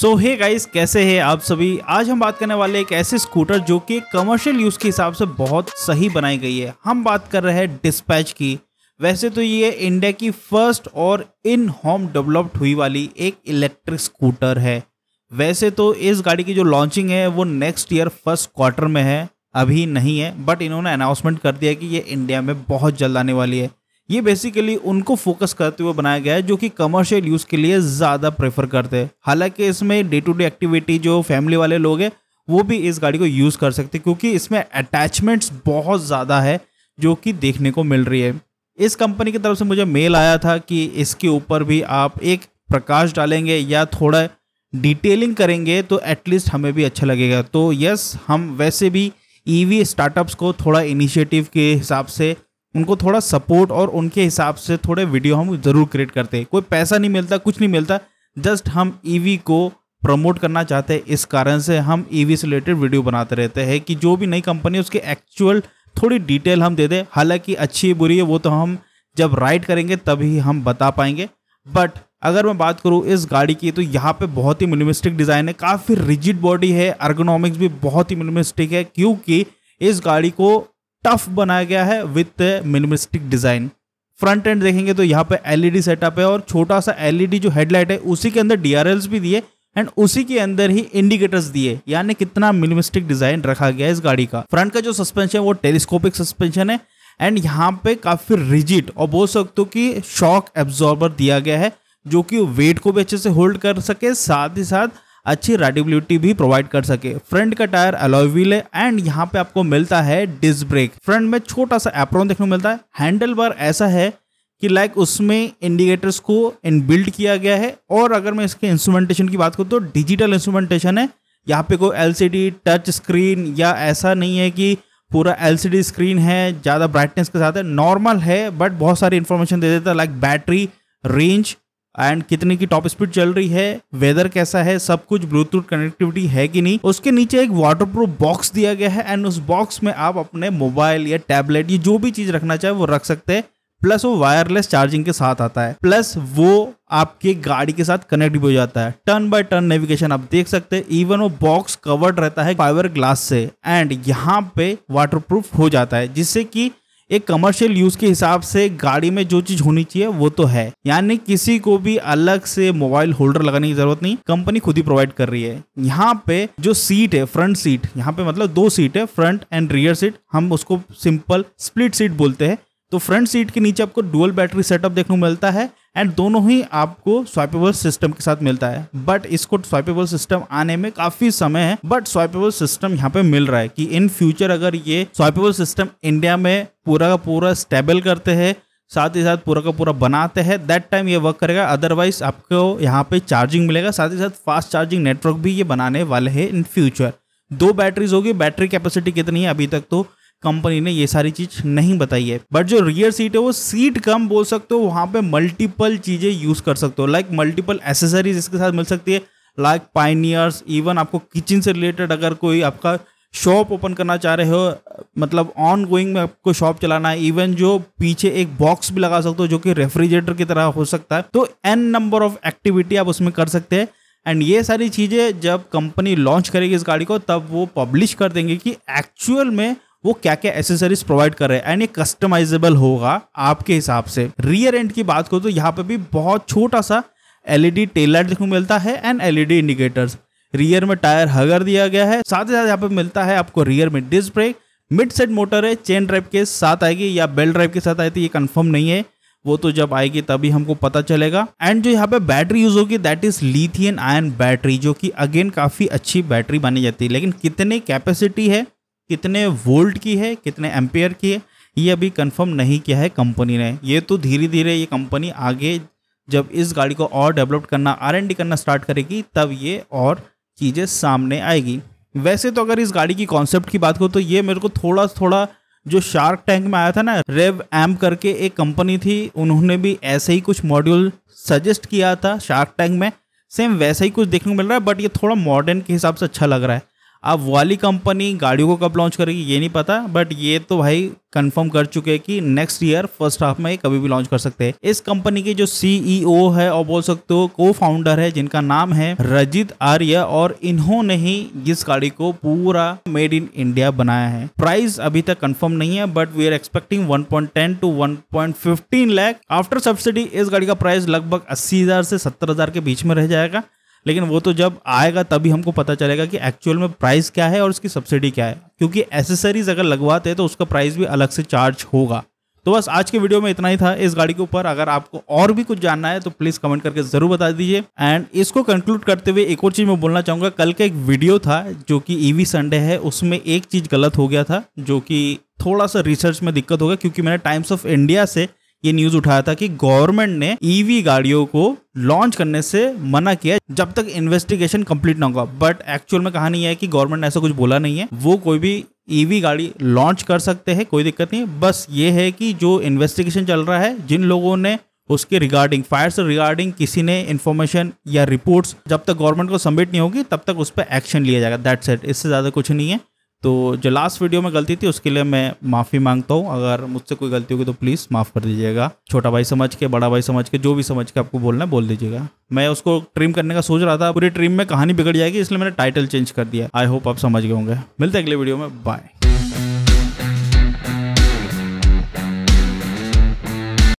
सो hey guys कैसे हैं आप सभी आज हम बात करने वाले एक ऐसे स्कूटर जो कि कमर्शियल यूज़ के हिसाब से बहुत सही बनाई गई है हम बात कर रहे हैं डिस्पैच की वैसे तो ये इंडिया की फर्स्ट और इन होम डेवलप्ड हुई वाली एक इलेक्ट्रिक स्कूटर है वैसे तो इस गाड़ी की जो लॉन्चिंग है वो नेक्स्ट ईयर फर्स्ट क्वार्टर में है अभी नहीं है बट इन्होंने अनाउंसमेंट कर दिया कि ये इंडिया में बहुत जल्द आने वाली है ये बेसिकली उनको फोकस करते हुए बनाया गया है जो कि कमर्शियल यूज़ के लिए ज़्यादा प्रेफर करते हैं हालांकि इसमें डे टू डे एक्टिविटी जो फैमिली वाले लोग हैं वो भी इस गाड़ी को यूज़ कर सकते हैं क्योंकि इसमें अटैचमेंट्स बहुत ज़्यादा है जो कि देखने को मिल रही है इस कंपनी की तरफ से मुझे मेल आया था कि इसके ऊपर भी आप एक प्रकाश डालेंगे या थोड़ा डिटेलिंग करेंगे तो एटलीस्ट हमें भी अच्छा लगेगा तो यस हम वैसे भी ईवी e स्टार्टअप्स को थोड़ा इनिशिएटिव के हिसाब से उनको थोड़ा सपोर्ट और उनके हिसाब से थोड़े वीडियो हम ज़रूर क्रिएट करते हैं कोई पैसा नहीं मिलता कुछ नहीं मिलता जस्ट हम ईवी e को प्रमोट करना चाहते हैं इस कारण से हम ईवी e से रिलेटेड वीडियो बनाते रहते हैं कि जो भी नई कंपनी उसके एक्चुअल थोड़ी डिटेल हम दे दें हालांकि अच्छी बुरी है वो तो हम जब राइड करेंगे तभी हम बता पाएंगे बट अगर मैं बात करूँ इस गाड़ी की तो यहाँ पे बहुत ही मिनिमिस्टिक डिज़ाइन है काफ़ी रिजिड बॉडी है अर्गोनॉमिक्स भी बहुत ही मिनिमिस्टिक है क्योंकि इस गाड़ी को टफ बनाया गया है with minimalistic design front end देखेंगे तो यहाँ पे एलईडी सेटअप e है और छोटा सा एलईडी e जो हेडलाइट है उसी के अंदर डीआरएल्स भी दिए एंड उसी के अंदर ही इंडिकेटर्स दिए यानी कितना मिनिमिस्टिक डिज़ाइन रखा गया है इस गाड़ी का फ्रंट का जो सस्पेंशन है वो टेलीस्कोपिक सस्पेंशन है एंड यहाँ पे काफ़ी रिजिड और बोल सकते हो कि शॉक एब्जॉर्बर दिया गया है जो कि वेट को भी अच्छे से होल्ड कर सके साथ ही साथ अच्छी राइडेबिलिटी भी प्रोवाइड कर सके फ्रंट का टायर अलॉय है एंड यहाँ पे आपको मिलता है डिस्क ब्रेक फ्रंट में छोटा सा एप्रोन देखने को मिलता है हैंडल बार ऐसा है कि लाइक उसमें इंडिकेटर्स को बिल्ड किया गया है और अगर मैं इसके इंस्ट्रूमेंटेशन की बात करूँ तो डिजिटल इंस्ट्रूमेंटेशन है यहाँ पे कोई एल टच स्क्रीन या ऐसा नहीं है कि पूरा एल स्क्रीन है ज़्यादा ब्राइटनेस के साथ है नॉर्मल है बट बहुत सारी इन्फॉर्मेशन दे देता है लाइक बैटरी रेंज एंड कितने की टॉप स्पीड चल रही है वेदर कैसा है सब कुछ ब्लूटूथ कनेक्टिविटी है कि नहीं उसके नीचे एक वाटर प्रूफ बॉक्स दिया गया है एंड उस बॉक्स में आप अपने मोबाइल या टैबलेट या जो भी चीज रखना चाहे वो रख सकते हैं प्लस वो वायरलेस चार्जिंग के साथ आता है प्लस वो आपके गाड़ी के साथ कनेक्ट भी हो जाता है टर्न बाय टर्न नेविगेशन आप देख सकते हैं इवन वो बॉक्स कवर्ड रहता है फाइबर ग्लास से एंड यहाँ पे वाटर प्रूफ हो जाता है जिससे कि एक कमर्शियल यूज के हिसाब से गाड़ी में जो चीज होनी चाहिए वो तो है यानी किसी को भी अलग से मोबाइल होल्डर लगाने की जरूरत नहीं कंपनी खुद ही प्रोवाइड कर रही है यहाँ पे जो सीट है फ्रंट सीट यहाँ पे मतलब दो सीट है फ्रंट एंड रियर सीट हम उसको सिंपल स्प्लिट सीट बोलते हैं तो फ्रंट सीट के नीचे आपको डुअल बैटरी सेटअप देखने को मिलता है एंड दोनों ही आपको स्वाइपेबल सिस्टम के साथ मिलता है बट इसको स्वाइपेबल सिस्टम आने में काफी समय है बट स्वाइपेबल सिस्टम यहाँ पे मिल रहा है कि इन फ्यूचर अगर ये स्वाइपेबल सिस्टम इंडिया में पूरा का पूरा स्टेबल करते हैं साथ ही साथ पूरा का पूरा बनाते हैं दैट टाइम ये वर्क करेगा अदरवाइज आपको यहाँ पे चार्जिंग मिलेगा साथ ही साथ फास्ट चार्जिंग नेटवर्क भी ये बनाने वाले हैं इन फ्यूचर दो बैटरीज होगी बैटरी कैपेसिटी कितनी है अभी तक तो कंपनी ने ये सारी चीज नहीं बताई है बट जो रियर सीट है वो सीट कम बोल सकते हो वहां पे मल्टीपल चीजें यूज कर सकते हो लाइक मल्टीपल एसेसरीज इसके साथ मिल सकती है लाइक पाइनियर्स इवन आपको किचन से रिलेटेड अगर कोई आपका शॉप ओपन करना चाह रहे हो मतलब ऑन गोइंग में आपको शॉप चलाना है इवन जो पीछे एक बॉक्स भी लगा सकते हो जो कि रेफ्रिजरेटर की तरह हो सकता है तो एन नंबर ऑफ एक्टिविटी आप उसमें कर सकते हैं एंड ये सारी चीज़ें जब कंपनी लॉन्च करेगी इस गाड़ी को तब वो पब्लिश कर देंगे कि एक्चुअल में वो क्या क्या एसेसरीज प्रोवाइड कर रहे हैं एंड ये कस्टमाइजेबल होगा आपके हिसाब से रियर एंड की बात करो तो यहाँ पे भी बहुत छोटा सा एलईडी टेल लाइट देखने को मिलता है एंड एलईडी इंडिकेटर्स रियर में टायर हगर दिया गया है साथ ही साथ यहाँ पे मिलता है आपको रियर में disc brake mid set motor है चेन ड्राइव के साथ आएगी या बेल्ट ड्राइव के साथ आई थी तो ये कन्फर्म नहीं है वो तो जब आएगी तभी हमको पता चलेगा एंड जो यहाँ पे बैटरी यूज होगी that is lithium ion battery जो कि अगेन काफी अच्छी बैटरी बनी जाती है लेकिन कितने कैपेसिटी है कितने वोल्ट की है कितने एम्पेयर की है ये अभी कंफर्म नहीं किया है कंपनी ने ये तो धीरे धीरे ये कंपनी आगे जब इस गाड़ी को और डेवलप करना आर करना स्टार्ट करेगी तब ये और चीज़ें सामने आएगी वैसे तो अगर इस गाड़ी की कॉन्सेप्ट की बात करूँ तो ये मेरे को थोड़ा थोड़ा जो शार्क टैंक में आया था ना रेव एम करके एक कंपनी थी उन्होंने भी ऐसे ही कुछ मॉड्यूल सजेस्ट किया था शार्क टैंक में सेम वैसा ही कुछ देखने को मिल रहा है बट ये थोड़ा मॉडर्न के हिसाब से अच्छा लग रहा है अब वाली कंपनी गाड़ियों को कब लॉन्च करेगी ये नहीं पता बट ये तो भाई कंफर्म कर चुके हैं कि नेक्स्ट ईयर फर्स्ट हाफ में कभी भी लॉन्च कर सकते हैं इस कंपनी के जो सीईओ e है और बोल सकते हो को फाउंडर है जिनका नाम है रजित आर्य और इन्होंने ही इस गाड़ी को पूरा मेड इन इंडिया बनाया है प्राइस अभी तक कंफर्म नहीं है but we are expecting one to 1.15 lakh after subsidy इस गाड़ी का प्राइस लगभग अस्सी हजार से सत्तर हजार के बीच में रह जाएगा लेकिन वो तो जब आएगा तभी हमको पता चलेगा कि एक्चुअल में प्राइस क्या है और उसकी सब्सिडी क्या है क्योंकि एसेसरीज अगर लगवाते हैं तो उसका प्राइस भी अलग से चार्ज होगा तो बस आज के वीडियो में इतना ही था इस गाड़ी के ऊपर अगर आपको और भी कुछ जानना है तो प्लीज कमेंट करके जरूर बता दीजिए एंड इसको कंक्लूड करते हुए एक और चीज मैं बोलना चाहूंगा कल का एक वीडियो था जो कि ईवी e संडे है उसमें एक चीज गलत हो गया था जो कि थोड़ा सा रिसर्च में दिक्कत होगा क्योंकि मैंने टाइम्स ऑफ इंडिया से ये न्यूज उठाया था कि गवर्नमेंट ने ईवी e गाड़ियों को लॉन्च करने से मना किया जब तक इन्वेस्टिगेशन कंप्लीट ना होगा बट एक्चुअल में कहानी है कि गवर्नमेंट ने ऐसा कुछ बोला नहीं है वो कोई भी ईवी e गाड़ी लॉन्च कर सकते हैं कोई दिक्कत नहीं बस ये है कि जो इन्वेस्टिगेशन चल रहा है जिन लोगों ने उसके रिगार्डिंग फायर से रिगार्डिंग किसी ने इन्फॉर्मेशन या रिपोर्ट्स जब तक गवर्नमेंट को सबमिट नहीं होगी तब तक उस पर एक्शन लिया जाएगा दैट सेट इससे ज़्यादा कुछ नहीं है तो जो लास्ट वीडियो में गलती थी उसके लिए मैं माफ़ी मांगता हूँ अगर मुझसे कोई गलती होगी तो प्लीज़ माफ़ कर दीजिएगा छोटा भाई समझ के बड़ा भाई समझ के जो भी समझ के आपको बोलना है बोल दीजिएगा मैं उसको ट्रिम करने का सोच रहा था पूरी ट्रिम में कहानी बिगड़ जाएगी इसलिए मैंने टाइटल चेंज कर दिया आई होप आप समझ गए होंगे मिलते अगले वीडियो में बाय